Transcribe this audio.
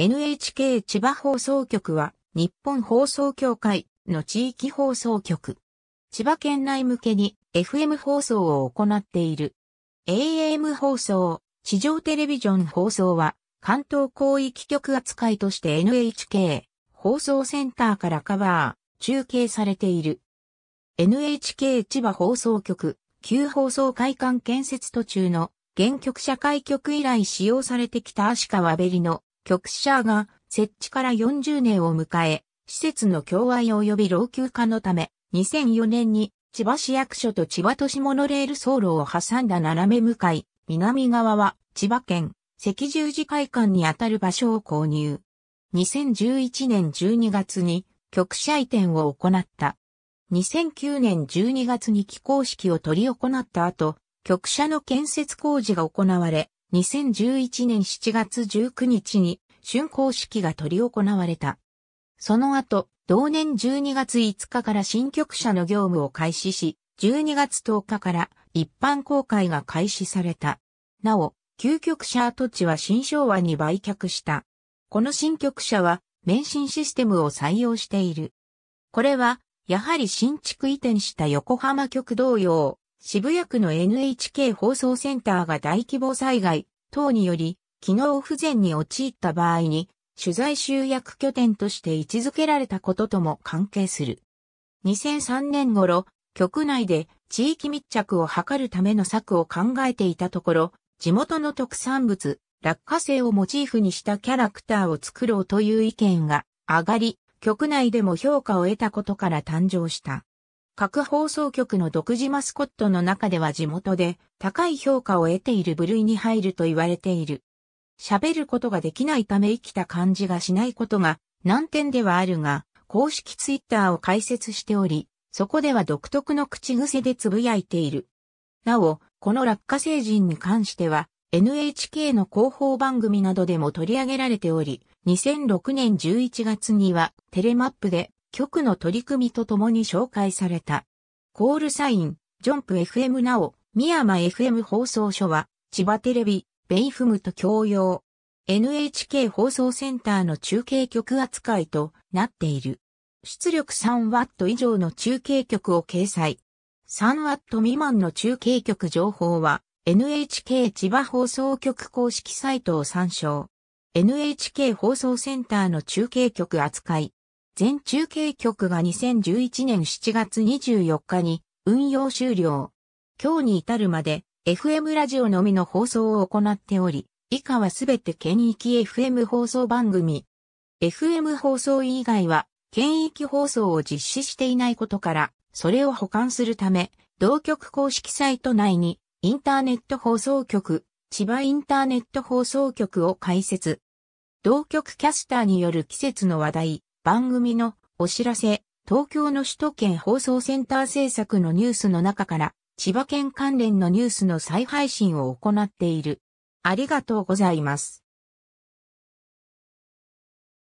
NHK 千葉放送局は日本放送協会の地域放送局。千葉県内向けに FM 放送を行っている。AM 放送、地上テレビジョン放送は関東広域局扱いとして NHK 放送センターからカバー、中継されている。NHK 千葉放送局、旧放送会館建設途中の原局社会局以来使用されてきた足川べりの局舎が設置から40年を迎え、施設の共愛及び老朽化のため、2004年に千葉市役所と千葉都市モノレール走路を挟んだ斜め向かい、南側は千葉県赤十字会館にあたる場所を購入。2011年12月に局舎移転を行った。2009年12月に起工式を取り行った後、局舎の建設工事が行われ、2011年7月19日に竣工式が取り行われた。その後、同年12月5日から新局舎の業務を開始し、12月10日から一般公開が開始された。なお、旧局舎跡地は新昭和に売却した。この新局舎は、免震システムを採用している。これは、やはり新築移転した横浜局同様、渋谷区の NHK 放送センターが大規模災害等により、機能不全に陥った場合に、取材集約拠点として位置づけられたこととも関係する。2003年頃、局内で地域密着を図るための策を考えていたところ、地元の特産物、落花生をモチーフにしたキャラクターを作ろうという意見が上がり、局内でも評価を得たことから誕生した。各放送局の独自マスコットの中では地元で高い評価を得ている部類に入ると言われている。喋ることができないため生きた感じがしないことが難点ではあるが、公式ツイッターを開設しており、そこでは独特の口癖でつぶやいている。なお、この落下星人に関しては、NHK の広報番組などでも取り上げられており、2006年11月にはテレマップで局の取り組みとともに紹介された。コールサイン、ジョンプ FM なお、宮山 FM 放送所は、千葉テレビ、ベイフムと共用。NHK 放送センターの中継局扱いとなっている。出力 3W 以上の中継局を掲載。3W 未満の中継局情報は NHK 千葉放送局公式サイトを参照。NHK 放送センターの中継局扱い。全中継局が2011年7月24日に運用終了。今日に至るまで FM ラジオのみの放送を行っており、以下はすべて県域 FM 放送番組。FM 放送以外は、県域放送を実施していないことから、それを保管するため、同局公式サイト内に、インターネット放送局、千葉インターネット放送局を開設。同局キャスターによる季節の話題、番組のお知らせ、東京の首都圏放送センター制作のニュースの中から、千葉県関連のニュースの再配信を行っている。ありがとうございます。